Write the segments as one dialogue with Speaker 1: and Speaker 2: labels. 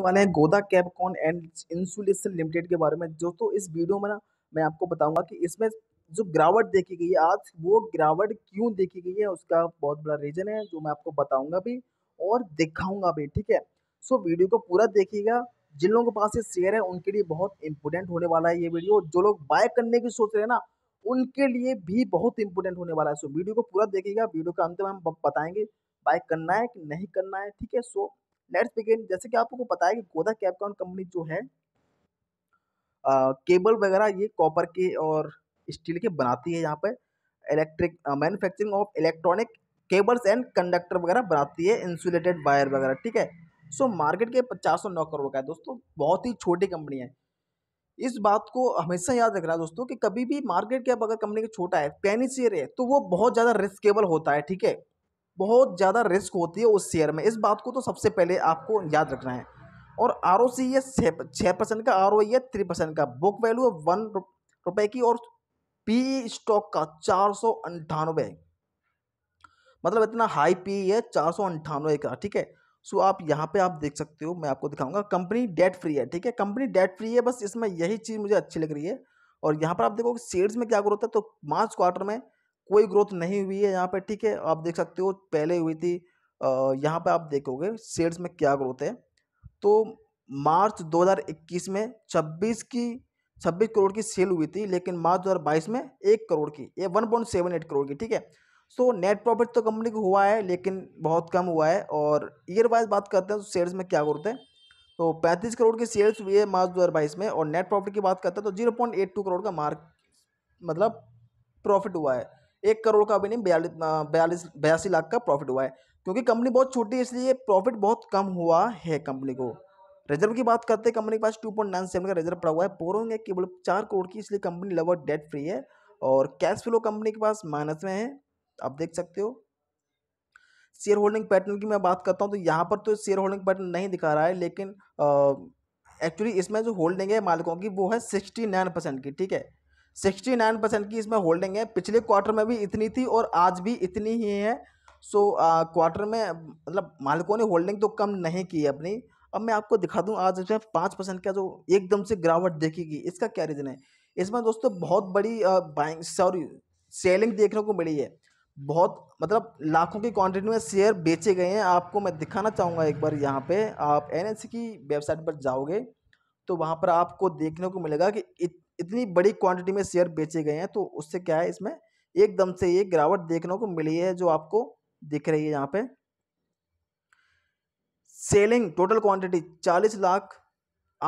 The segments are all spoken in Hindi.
Speaker 1: वाले हैं Godha Cabcon and insulation limited के बारे में दोस्तों इस वीडियो में ना मैं आपको बताऊंगा कि इसमें जो गिरावट देखी गई है आज वो गिरावट क्यों देखी गई है उसका बहुत बड़ा रीजन है जो मैं आपको बताऊंगा भी और दिखाऊंगा भी ठीक है सो वीडियो को पूरा देखिएगा जिन लोगों के पास ये शेयर है उनके लिए बहुत इंपोर्टेंट होने वाला है ये वीडियो जो लोग बाय करने की सोच रहे हैं ना उनके लिए भी बहुत इंपोर्टेंट होने वाला है सो वीडियो को पूरा देखिएगा वीडियो का अंत में हम बताएंगे बाय करना है कि नहीं करना है ठीक है सो लेट्स बिगिन जैसे कि आपको पता है कि गोदा कैपकॉन कंपनी जो है आ, केबल वगैरह ये कॉपर के और स्टील के बनाती है यहाँ पे electric manufacturing of electronic cables and conductor वगैरह बनाती है इंसुलेटेड वायर वगैरह ठीक है सो मार्केट के पचास सौ नौ करोड़ का है दोस्तों बहुत ही छोटी कंपनी है इस बात को हमेशा याद रखना दोस्तों कि कभी भी मार्केट के अगर कंपनी का छोटा है पेनी शेयर है तो वो बहुत ज़्यादा रिस्केबल होता है ठीक है बहुत ज़्यादा रिस्क होती है उस शेयर में इस बात को तो सबसे पहले आपको याद रखना है और आर ओ सी है छः परसेंट का आर ओ है थ्री परसेंट का बुक वैल्यू है वन रुपये की और पी स्टॉक का चार सौ अंठानवे मतलब इतना हाई पी है चार सौ अंठानवे का ठीक है सो आप यहाँ पे आप देख सकते हो मैं आपको दिखाऊंगा कंपनी डेट फ्री है ठीक है कंपनी डेट फ्री है बस इसमें यही चीज़ मुझे अच्छी लग रही है और यहाँ पर आप देखो शेयर्स में क्या ग्रोथ है तो मार्च क्वार्टर में कोई ग्रोथ नहीं हुई है यहाँ पे ठीक है आप देख सकते हो पहले हुई थी यहाँ पे आप देखोगे सेल्स में क्या ग्रोथ है तो मार्च 2021 में 26 की 26 करोड़ की सेल हुई थी लेकिन मार्च 2022 में एक करोड़ की ये one point seven eight crore की ठीक है सो नेट प्रॉफिट तो कंपनी को हुआ है लेकिन बहुत कम हुआ है और ईयर वाइज बात करते हैं तो सेल्स में क्या ग्रोथ है तो पैंतीस करोड़ की सेल्स हुई है मार्च दो में और नेट प्रॉफिट की बात करते हैं तो जीरो करोड़ का मार्क मतलब प्रॉफिट हुआ है एक करोड़ का भी नहीं बयालीस बयालीस बयासी लाख का प्रॉफिट हुआ है क्योंकि कंपनी बहुत छोटी है इसलिए प्रॉफिट बहुत कम हुआ है कंपनी को रिजर्व की बात करते हैं कंपनी के पास टू पॉइंट नाइन सेवन का रिजर्व पड़ा हुआ है बोरोइंग केवल चार करोड़ की इसलिए कंपनी लगभग डेट फ्री है और कैश फ्लो कंपनी के पास माइनस में है आप देख सकते हो शेयर होल्डिंग पैटर्न की मैं बात करता हूँ तो यहाँ पर तो शेयर होल्डिंग पैटर्न नहीं दिखा रहा है लेकिन एक्चुअली इसमें जो होल्डिंग है मालिकों की वो है सिक्सटी नाइन परसेंट की ठीक है सिक्सटी नाइन परसेंट की इसमें होल्डिंग है पिछले क्वार्टर में भी इतनी थी और आज भी इतनी ही है सो so, क्वार्टर में मतलब मालिकों ने होल्डिंग तो कम नहीं की है अपनी अब मैं आपको दिखा दूं आज इसमें पाँच परसेंट का जो एकदम से गिरावट देखेगी इसका क्या रीज़न है इसमें दोस्तों बहुत बड़ी बाइंग सॉरी सेलिंग देखने को मिली है बहुत मतलब लाखों की क्वांटिटी में शेयर बेचे गए हैं आपको मैं दिखाना चाहूँगा एक बार यहाँ पर आप एन की वेबसाइट पर जाओगे तो वहाँ पर आपको देखने को मिलेगा कि इतनी बड़ी क्वांटिटी में शेयर बेचे गए हैं तो उससे क्या है इसमें एकदम से ये गिरावट देखने को मिली है जो आपको दिख रही है यहाँ पे सेलिंग टोटल क्वांटिटी चालीस लाख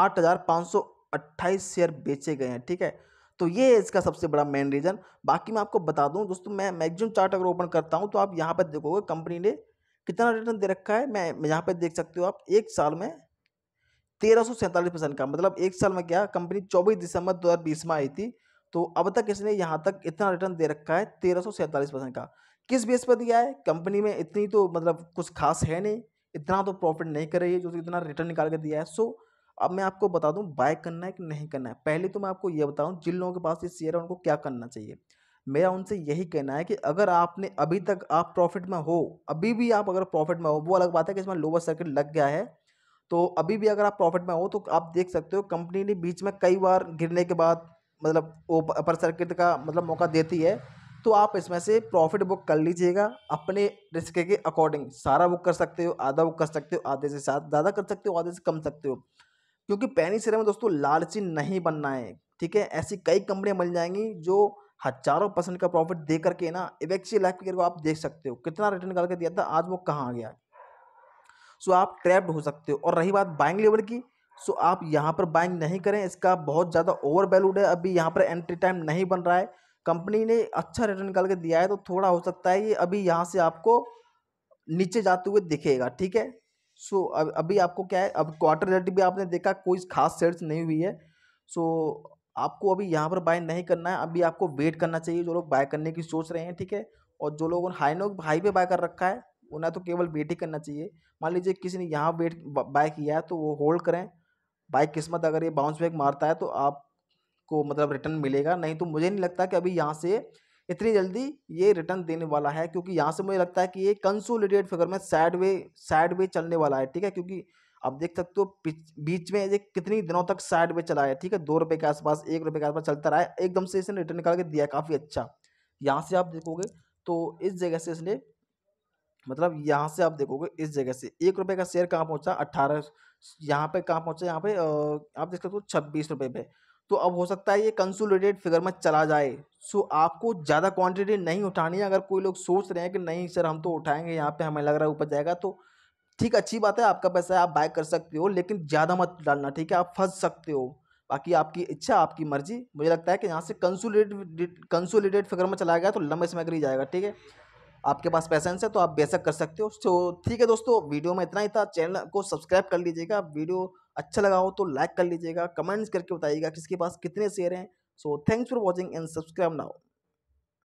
Speaker 1: आठ हज़ार पाँच सौ अट्ठाईस शेयर बेचे गए हैं ठीक है तो ये है इसका सबसे बड़ा मेन रीज़न बाकी मैं आपको बता दूं दोस्तों मैं मैगजिम चार्ट अगर ओपन करता हूँ तो आप यहाँ पर देखोगे कंपनी ने कितना रिटर्न दे रखा है मैं यहाँ पर देख सकते हो आप एक साल में तेरह परसेंट का मतलब एक साल में क्या कंपनी चौबीस दिसंबर दो में आई थी तो अब तक इसने यहाँ तक इतना रिटर्न दे रखा है तेरह परसेंट का किस बेस पर दिया है कंपनी में इतनी तो मतलब कुछ खास है नहीं इतना तो प्रॉफिट नहीं कर रही है जो तो इतना रिटर्न निकाल कर दिया है सो अब मैं आपको बता दूं बाय करना है कि नहीं करना है पहले तो मैं आपको ये बताऊं जिन लोगों के पास ये शेयर है उनको क्या करना चाहिए मेरा उनसे यही कहना है कि अगर आपने अभी तक आप प्रॉफिट में हो अभी भी आप अगर प्रॉफिट में हो वो अलग बात है कि इसमें लोअर सर्किट लग गया है तो अभी भी अगर आप प्रॉफिट में हो तो आप देख सकते हो कंपनी ने बीच में कई बार गिरने के बाद मतलब अपर सर्किट का मतलब मौका देती है तो आप इसमें से प्रॉफिट बुक कर लीजिएगा अपने रिस्क के अकॉर्डिंग सारा बुक कर सकते हो आधा बुक कर सकते हो आधे से साथ ज़्यादा कर सकते हो आधे से कम सकते हो क्योंकि पैनी सिरे में दोस्तों लालची नहीं बनना है ठीक है ऐसी कई कंपनियाँ मिल जाएंगी जो हजारों परसेंट का प्रॉफिट दे करके ना इवेक्सी लाइफ के आप देख सकते हो कितना रिटर्न करके दिया था आज वो कहाँ आ गया सो आप ट्रैप्ड हो सकते हो और रही बात बाइंग लेवल की सो आप यहाँ पर बाइंग नहीं करें इसका बहुत ज़्यादा ओवर वैल्यूड है अभी यहाँ पर एंट्री टाइम नहीं बन रहा है कंपनी ने अच्छा रिटर्न निकाल के दिया है तो थोड़ा हो सकता है ये अभी यहाँ से आपको नीचे जाते हुए दिखेगा ठीक है सो so, अब अभी आपको क्या है अब क्वार्टर रिजल्ट भी आपने देखा कोई खास सेल्स नहीं हुई है सो so, आपको अभी यहाँ पर बाय नहीं करना है अभी आपको वेट करना चाहिए जो लोग बाय करने की सोच रहे हैं ठीक है और जो लोगों ने हाई नो हाई पे बाय कर रखा है उन्हें तो केवल वेट ही करना चाहिए मान लीजिए किसी ने यहाँ वेट बाय किया है तो वो होल्ड करें बाइक किस्मत अगर ये बाउंस बैक मारता है तो आपको मतलब रिटर्न मिलेगा नहीं तो मुझे नहीं लगता कि अभी यहाँ से इतनी जल्दी ये रिटर्न देने वाला है क्योंकि यहाँ से मुझे लगता है कि ये कंसोलिडेट फिगर में साइड वे साइड वे चलने वाला है ठीक है क्योंकि आप देख सकते हो बीच में ये कितनी दिनों तक साइड वे चला है ठीक है दो रुपये के आसपास एक रुपये के आसपास चलता रहा है एकदम से इसने रिटर्न निकाल के दिया काफ़ी अच्छा यहाँ से आप देखोगे तो इस जगह से इसने मतलब यहाँ से आप देखोगे इस जगह से एक रुपये का शेयर कहाँ पहुँचा अट्ठारह यहाँ पे कहाँ पहुँचा यहाँ पे आप देख सकते हो छब्बीस रुपये पे तो अब हो सकता है ये कंसोलिडेटेड फिगर में चला जाए सो आपको ज़्यादा क्वांटिटी नहीं उठानी है अगर कोई लोग सोच रहे हैं कि नहीं सर हम तो उठाएंगे यहाँ पे हमें लग रहा है ऊपर जाएगा तो ठीक अच्छी बात है आपका पैसा आप बाय कर सकते हो लेकिन ज़्यादा मत डालना ठीक है आप फंस सकते हो बाकी आपकी इच्छा आपकी मर्जी मुझे लगता है कि यहाँ से कंसोलिडेट कंसोलिडेट फिगर में चला गया तो लंबे समय कर ही जाएगा ठीक है आपके पास पैसेंस है तो आप बेशक कर सकते हो तो ठीक है दोस्तों वीडियो में इतना ही था चैनल को सब्सक्राइब कर लीजिएगा वीडियो अच्छा लगा हो तो लाइक कर लीजिएगा कमेंट्स करके बताइएगा किसके पास कितने शेयर हैं so thanks for watching and subscribe now